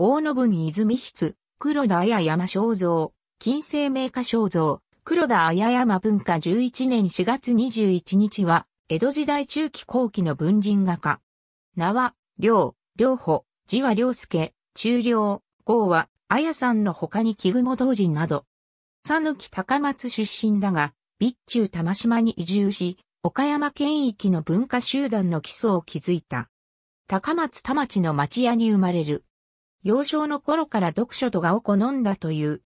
大野文泉筆、黒田綾山肖像、金星名家肖像、黒田綾山文化11年4月21日は、江戸時代中期後期の文人画家。名は、良、良保、字は良介、中良、郷は、綾さんの他に木雲同人など。佐抜高松出身だが、備中玉島に移住し、岡山県域の文化集団の基礎を築いた。高松田町の町屋に生まれる。幼少の頃から読書と画を好んだという。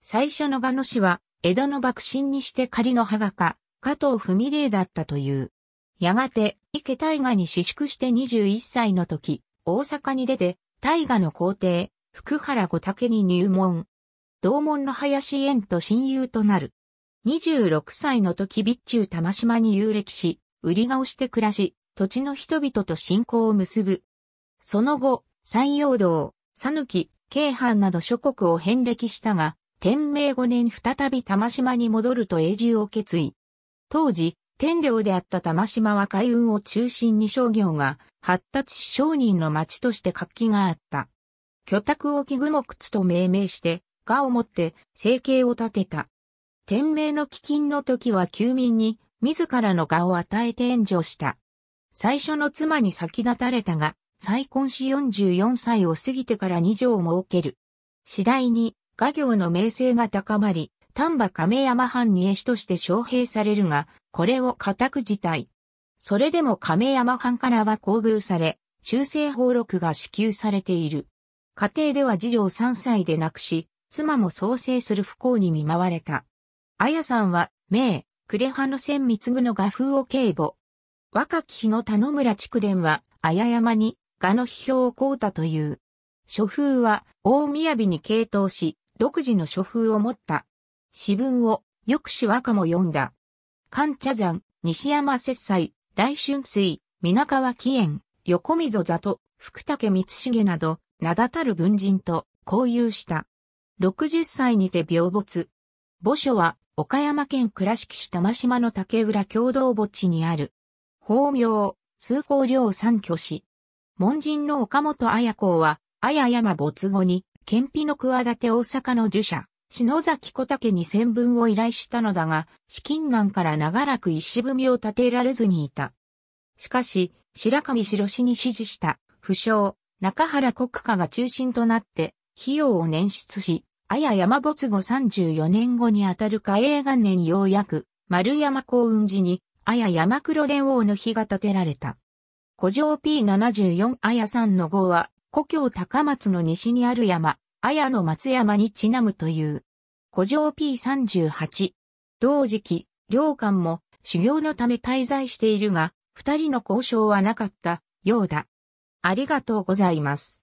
最初の画の詩は、江戸の幕臣にして仮の派画家、加藤文礼だったという。やがて、池大河に私縮して21歳の時、大阪に出て、大河の皇帝、福原五武に入門。同門の林園と親友となる。26歳の時備中玉島に遊歴し、売り顔して暮らし、土地の人々と信仰を結ぶ。その後、山陽道、さぬき、京阪など諸国を遍歴したが、天明5年再び玉島に戻ると永住を決意。当時、天領であった玉島は海運を中心に商業が発達し商人の町として活気があった。居宅を木具木津と命名して、がをもって生計を立てた。天明の飢饉の時は休民に自らのがを与えて援助した。最初の妻に先立たれたが、再婚し44歳を過ぎてから2条を設ける。次第に、画業の名声が高まり、丹波亀山藩に絵師として招聘されるが、これを固く辞退。それでも亀山藩からは厚遇され、修正法録が支給されている。家庭では次女を3歳で亡くし、妻も創生する不幸に見舞われた。綾さんは、名、呉派の千光具の画風を警護。若き日の田野村区伝は、綾山に画の批評を凍ったという。書風は、大雅に傾倒し、独自の書風を持った。詩文を、よくし和歌も読んだ。関茶山、西山雪斎、来春水、皆川紀園、横溝里、福武光重など、名だたる文人と交友した。60歳にて病没。墓所は、岡山県倉敷市玉島の竹浦共同墓地にある。法名、通行料三居し。門人の岡本綾子は、綾山没後に、県費の企て大阪の受者、篠崎小竹に専文を依頼したのだが、資金難から長らく石踏みを立てられずにいた。しかし、白上白氏に指示した、不詳、中原国家が中心となって、費用を捻出し、綾山没後34年後にあたる嘉永元年ようやく、丸山幸運寺に、綾山黒蓮王の日が建てられた。古城 P74 綾んの号は、故郷高松の西にある山、綾の松山にちなむという。古城 P38。同時期、両官も修行のため滞在しているが、二人の交渉はなかったようだ。ありがとうございます。